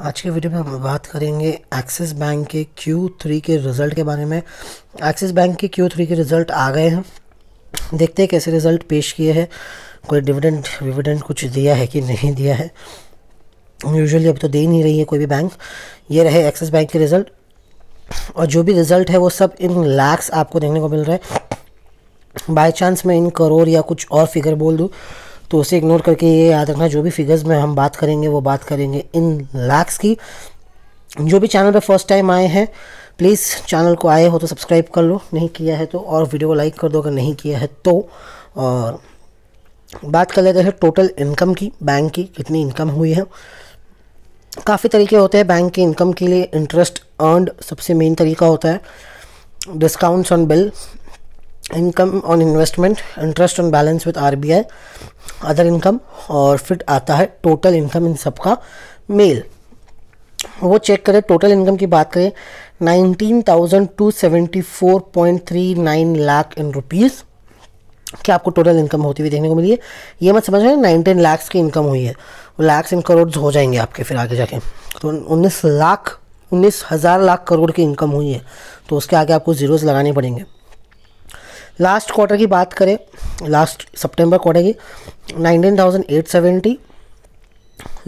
आज के वीडियो में हम बात करेंगे एक्सिस बैंक के Q3 के रिज़ल्ट के बारे में एक्सिस बैंक के Q3 के रिज़ल्ट आ गए हैं देखते हैं कैसे रिज़ल्ट पेश किए हैं कोई डिविडेंड विविडेंड कुछ दिया है कि नहीं दिया है यूजुअली अब तो दे नहीं रही है कोई भी बैंक ये रहे एक्सिस बैंक के रिज़ल्ट और जो भी रिज़ल्ट है वो सब इन लैक्स आपको देखने को मिल रहा है बाई चांस मैं इन करोड़ या कुछ और फिगर बोल दूँ तो उसे इग्नोर करके ये याद रखना जो भी फिगर्स में हम बात करेंगे वो बात करेंगे इन लैक्स की जो भी चैनल पे फर्स्ट टाइम आए हैं प्लीज़ चैनल को आए हो तो सब्सक्राइब कर लो नहीं किया है तो और वीडियो को लाइक कर दो अगर नहीं किया है तो और बात कर लेते हैं टोटल इनकम की बैंक की कितनी इनकम हुई है काफ़ी तरीके होते हैं बैंक के इनकम के लिए इंटरेस्ट अर्नड सबसे मेन तरीका होता है discounts on bill income on investment interest on balance with I other income और फिर आता है टोटल इनकम इन सबका मेल वो चेक करें टोटल इनकम की बात करें nineteen thousand two seventy four point three nine lakh in rupees क्या आपको टोटल इनकम होती हुई देखने को मिली है ये मत समझ रहे नाइनटीन लैक्स की इनकम हुई है वो लैक्स इन करोड़ हो जाएंगे आपके फिर आगे जाके तो उन्नीस लाख उन्नीस हज़ार लाख करोड़ की इनकम हुई है तो उसके आगे आपको ज़ीरोज़ लगाने पड़ेंगे लास्ट क्वार्टर की बात करें लास्ट सितंबर क्वार्टर की 19,870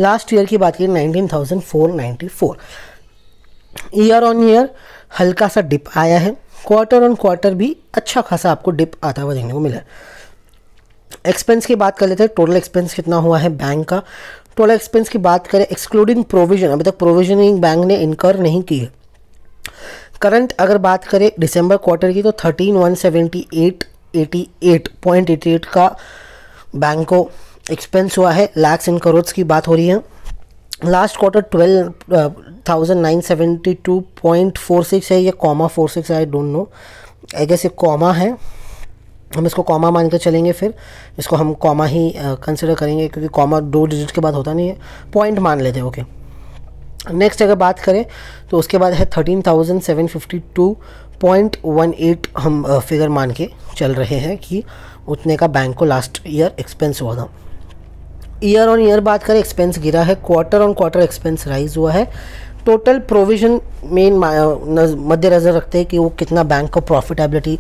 लास्ट ईयर की बात करें 19,494 ईयर ऑन ईयर हल्का सा डिप आया है क्वार्टर ऑन क्वार्टर भी अच्छा खासा आपको डिप आता हुआ देखने को मिला है एक्सपेंस की बात कर लेते हैं टोटल एक्सपेंस कितना हुआ है बैंक का टोटल एक्सपेंस की बात करें एक्सक्लूडिंग प्रोविजन अभी तक प्रोविजनिंग बैंक ने इनकर नहीं की है करंट अगर बात करें दिसंबर क्वार्टर की तो thirteen one seventy eight eighty eight point eighty eight का बैंक को एक्सपेंस हुआ है लैक्स इन करोड्स की बात हो रही है last quarter twelve thousand nine two point four six है या comma four six I don't know I guess ये कॉमा है हम इसको कॉमा मान चलेंगे फिर इसको हम कॉमा ही कंसिडर uh, करेंगे क्योंकि कॉमा दो डिजिट के बाद होता नहीं है पॉइंट मान लेते हैं ओके okay. नेक्स्ट अगर बात करें तो उसके बाद है thirteen thousand seven fifty two point one eight हम फिगर मान के चल रहे हैं कि उतने का बैंक को लास्ट ईयर एक्सपेंस हुआ था ईयर ऑन ईयर बात करें एक्सपेंस गिरा है quarter on quarter expense rise हुआ है टोटल प्रोविजन मेन मद्देनज़र नज़र रखते हैं कि वो कितना बैंक को प्रॉफिटेबिलिटी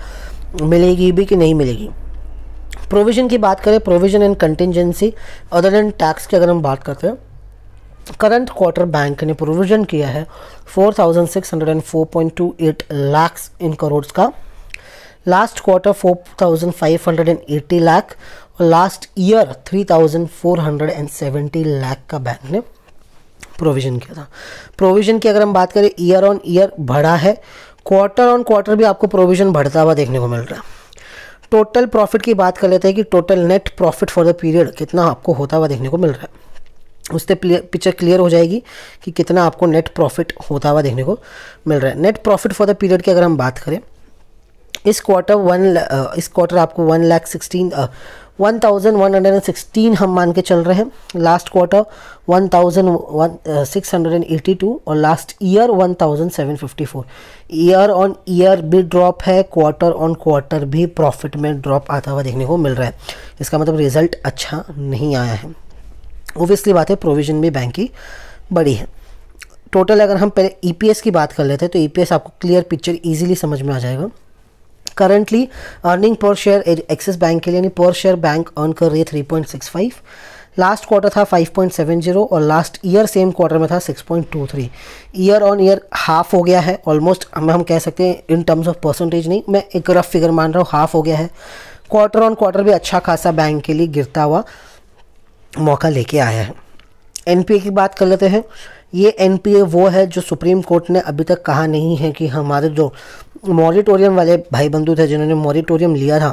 मिलेगी भी कि नहीं मिलेगी प्रोविजन की बात करें provision and contingency other than tax की अगर हम बात करते हैं करंट क्वार्टर बैंक ने प्रोविजन किया है 4,604.28 लाख इन करोड़ का लास्ट क्वार्टर 4,580 लाख और लास्ट ईयर 3,470 लाख का बैंक ने प्रोविजन किया था प्रोविजन की अगर हम बात करें ईयर ऑन ईयर बढ़ा है क्वार्टर ऑन क्वार्टर भी आपको प्रोविजन बढ़ता हुआ देखने को मिल रहा है टोटल प्रॉफिट की बात कर लेते हैं कि total net profit for the period कितना आपको होता हुआ देखने को मिल रहा है उससे पिक्चर क्लियर हो जाएगी कि कितना आपको नेट प्रॉफिट होता हुआ देखने को मिल रहा है net profit for the period की अगर हम बात करें इस क्वार्टर वन इस क्वार्टर आपको one lakh sixteen one thousand one hundred and sixteen हम मान के चल रहे हैं last quarter one thousand one six hundred and eighty two और last year one thousand seven fifty four year on year भी ड्रॉप है क्वार्टर ऑन क्वार्टर भी प्रॉफिट में ड्रॉप आता हुआ देखने को मिल रहा है इसका मतलब रिजल्ट अच्छा नहीं आया है ओबियसली बात है प्रोविजन भी बैंक की बड़ी है टोटल अगर हम पहले ई e की बात कर लेते हैं तो ई e आपको क्लियर पिक्चर ईजिली समझ में आ जाएगा currently earning per share Axis bank के लिए यानी पर शेयर बैंक अर्न कर रही है three point six five last quarter था फाइव पॉइंट सेवन जीरो और लास्ट ईयर सेम क्वार्टर में था six point two three year on year half हो गया है ऑलमोस्ट हमें हम कह सकते हैं इन टर्म्स ऑफ परसेंटेज नहीं मैं एक रफ फिगर मान रहा हूँ हाफ हो गया है क्वार्टर ऑन क्वार्टर भी अच्छा खासा बैंक के लिए गिरता हुआ मौका लेके आया है एनपीए की बात कर लेते हैं ये एनपीए वो है जो सुप्रीम कोर्ट ने अभी तक कहा नहीं है कि हमारे जो मॉरिटोरियम वाले भाई बंधु थे जिन्होंने मॉरिटोरियम लिया था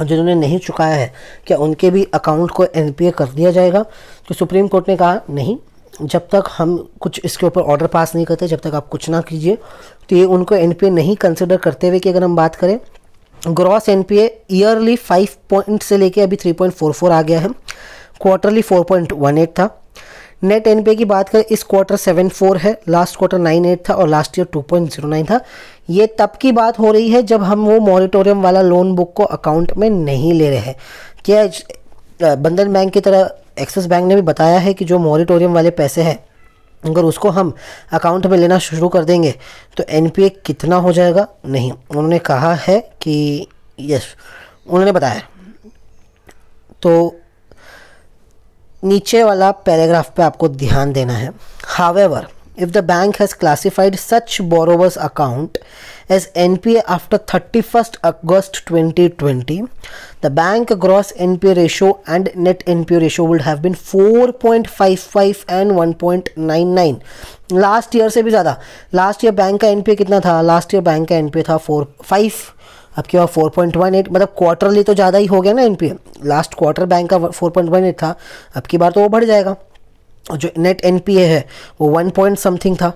और जिन्होंने नहीं चुकाया है क्या उनके भी अकाउंट को एन कर दिया जाएगा तो सुप्रीम कोर्ट ने कहा नहीं जब तक हम कुछ इसके ऊपर ऑर्डर पास नहीं करते जब तक आप कुछ ना कीजिए तो ये उनको एन नहीं कंसिडर करते हुए कि अगर हम बात करें gross N P yearly five point से लेके अभी थ्री पॉइंट फोर फोर आ गया है क्वार्टरली 4.18 था नेट एन की बात करें इस क्वार्टर 7.4 है लास्ट क्वार्टर 9.8 था और लास्ट ईयर 2.09 था ये तब की बात हो रही है जब हम वो मॉरिटोरियम वाला लोन बुक को अकाउंट में नहीं ले रहे हैं क्या बंधन बैंक की तरह एक्सिस बैंक ने भी बताया है कि जो मॉरिटोरियम वाले पैसे हैं अगर उसको हम अकाउंट में लेना शुरू कर देंगे तो एन कितना हो जाएगा नहीं उन्होंने कहा है कि यस उन्होंने बताया तो नीचे वाला पैराग्राफ पे आपको ध्यान देना है however if the bank has classified such borrowers account as N P A after thirty first August twenty twenty the bank gross N P A ratio and net N P A ratio would have been four point five five and one point nine nine last year से भी ज़्यादा last year bank का N P A कितना था last year bank का N P A था four five आपके पास फोर पॉइंट वन एट मतलब क्वार्टरली तो ज़्यादा ही हो गया ना एन लास्ट क्वार्टर बैंक का फोर पॉइंट वन एट था अब की बार तो वो बढ़ जाएगा और जो नेट एन है वो वन पॉइंट समथिंग था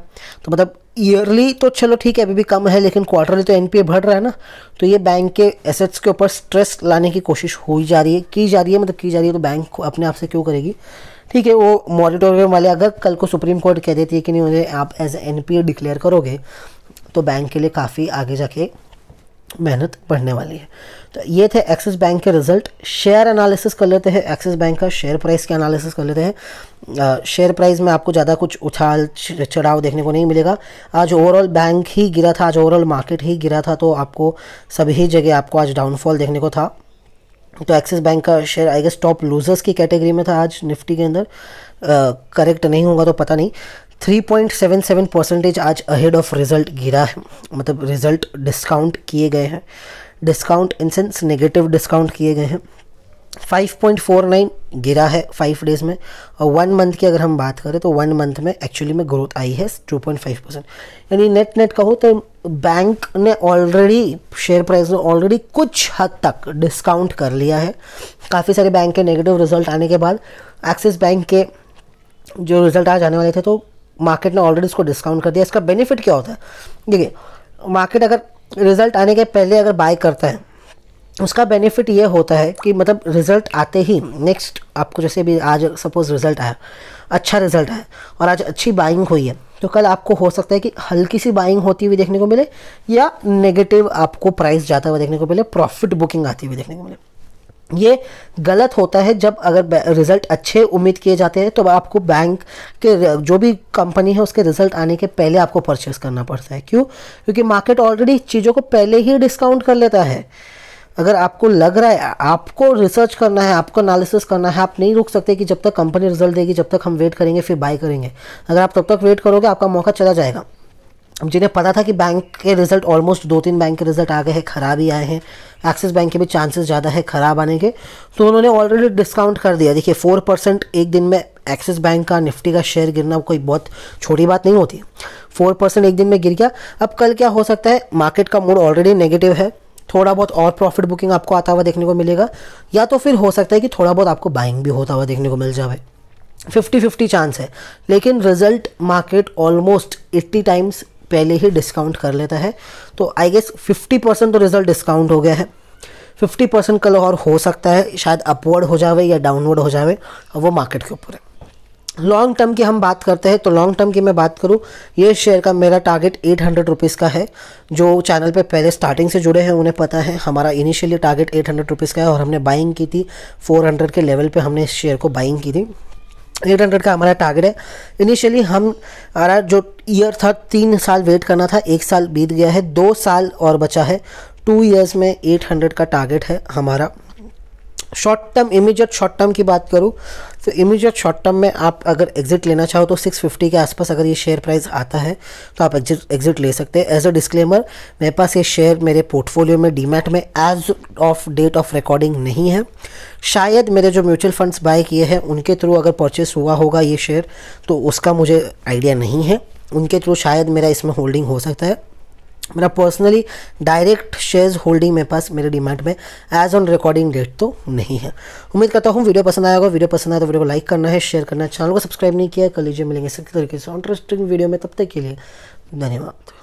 तो मतलब ईयरली तो चलो ठीक है अभी भी कम है लेकिन क्वार्टरली तो एन बढ़ रहा है ना तो ये बैंक के एसेट्स के ऊपर स्ट्रेस लाने की कोशिश हो जा रही है की जा रही है मतलब की जा रही है तो बैंक अपने आप से क्यों करेगी ठीक है वो मॉडिटोरियम वाले अगर कल को सुप्रीम कोर्ट कह देती है कि नहीं उन्हें आप एज एन डिक्लेयर करोगे तो बैंक के लिए काफ़ी आगे जाके मेहनत बढ़ने वाली है तो ये थे एक्सिस बैंक के रिजल्ट शेयर एनालिसिस कर लेते हैं एक्सिस बैंक का शेयर प्राइस के एनालिसिस कर लेते हैं शेयर प्राइस में आपको ज़्यादा कुछ उछाल चढ़ाव देखने को नहीं मिलेगा आज ओवरऑल बैंक ही गिरा था आज ओवरऑल मार्केट ही गिरा था तो आपको सभी जगह आपको आज डाउनफॉल देखने को था तो एक्सिस बैंक का share I guess top losers की कैटेगरी में था आज निफ्टी के अंदर करेक्ट नहीं होगा तो पता नहीं 3.77 परसेंटेज आज अहेड ऑफ रिजल्ट गिरा है मतलब रिजल्ट डिस्काउंट किए गए हैं discount in sense negative discount किए गए हैं 5.49 गिरा है फाइव डेज में और वन मंथ की अगर हम बात करें तो वन मंथ में एक्चुअली में ग्रोथ आई है 2.5 परसेंट यानी नेट नेट कहो तो बैंक ने ऑलरेडी शेयर प्राइस ने ऑलरेडी कुछ हद तक डिस्काउंट कर लिया है काफ़ी सारे बैंक के नेगेटिव रिजल्ट आने के बाद एक्सिस बैंक के जो रिजल्ट आज आने वाले थे तो मार्केट ने ऑलरेडी इसको डिस्काउंट कर दिया इसका बेनिफिट क्या होता है देखिए मार्केट अगर रिजल्ट आने के पहले अगर बाय करता है उसका बेनिफिट ये होता है कि मतलब रिजल्ट आते ही नेक्स्ट आपको जैसे भी आज सपोज रिजल्ट आया अच्छा रिजल्ट आया और आज अच्छी बाइंग हुई है तो कल आपको हो सकता है कि हल्की सी बाइंग होती हुई देखने को मिले या नेगेटिव आपको प्राइस जाता हुआ देखने को मिले प्रॉफिट बुकिंग आती हुई देखने को मिले ये गलत होता है जब अगर रिज़ल्ट अच्छे उम्मीद किए जाते हैं तो आपको बैंक के जो भी कंपनी है उसके रिज़ल्ट आने के पहले आपको परचेस करना पड़ता है क्यों क्योंकि मार्केट ऑलरेडी चीज़ों को पहले ही डिस्काउंट कर लेता है अगर आपको लग रहा है आपको रिसर्च करना है आपको एनालिसिस करना है आप नहीं रुक सकते कि जब तक कंपनी रिजल्ट देगी जब तक हम वेट करेंगे फिर बाय करेंगे अगर आप तब तक वेट करोगे आपका मौका चला जाएगा जिन्हें पता था कि बैंक के रिजल्ट ऑलमोस्ट दो तीन बैंक के रिजल्ट आ गए हैं ख़राब ही आए हैं एक्सिस बैंक के भी चांसेस ज़्यादा है ख़राब आने के तो उन्होंने ऑलरेडी डिस्काउंट कर दिया देखिए फोर परसेंट एक दिन में एक्सिस बैंक का निफ्टी का शेयर गिरना कोई बहुत छोटी बात नहीं होती फोर परसेंट एक दिन में गिर गया अब कल क्या हो सकता है मार्केट का मूड ऑलरेडी नेगेटिव है थोड़ा बहुत और प्रॉफिट बुकिंग आपको आता हुआ देखने को मिलेगा या तो फिर हो सकता है कि थोड़ा बहुत आपको बाइंग भी होता हुआ देखने को मिल जाए फिफ्टी फिफ्टी चांस है लेकिन result market almost eighty times पहले ही डिस्काउंट कर लेता है तो आई गेस 50 परसेंट तो रिजल्ट डिस्काउंट हो गया है 50 परसेंट कल और हो सकता है शायद अपवर्ड हो जावे या डाउनवर्ड हो जावे और वो मार्केट के ऊपर है लॉन्ग टर्म की हम बात करते हैं तो लॉन्ग टर्म की मैं बात करूँ ये शेयर का मेरा टारगेट एट हंड्रेड रुपीज़ का है जो चैनल पे पहले स्टार्टिंग से जुड़े हैं उन्हें पता है हमारा initially target eight hundred rupees का है और हमने बाइंग की थी फोर हंड्रेड के लेवल पे हमने इस शेयर को बाइंग की थी एट हंड्रेड का हमारा टारगेट है इनिशियली हम हमारा जो ईयर था तीन साल वेट करना था एक साल बीत गया है दो साल और बचा है टू ईयर्स में एट हंड्रेड का टारगेट है हमारा short term immediate short term की बात करूँ तो इमीडिएट शॉर्ट टर्म में आप अगर एग्जिट लेना चाहो तो 650 के आसपास अगर ये शेयर प्राइस आता है तो आप एग्जिट एग्जिट ले सकते हैं एज अ डिस्क्लेमर मेरे पास ये शेयर मेरे पोर्टफोलियो में डीमैट में as of date of recording नहीं है शायद मेरे जो म्यूचुअल फंड्स बाय किए हैं उनके थ्रू अगर परचेस हुआ होगा ये शेयर तो उसका मुझे आइडिया नहीं है उनके थ्रू शायद मेरा इसमें होल्डिंग हो सकता है मेरा पर्सनली डायरेक्ट शेयर्स होल्डिंग मेरे पास मेरे डिमांड में एज ऑन रिकॉर्डिंग डेट तो नहीं है उम्मीद करता हूँ वीडियो पसंद आएगा वीडियो पसंद आया तो वीडियो को लाइक करना है शेयर करना है चैनल को सब्सक्राइब नहीं किया कर लीजिए मिलेंगे इसी तरीके से इंटरेस्टिंग वीडियो में तब तक के लिए धन्यवाद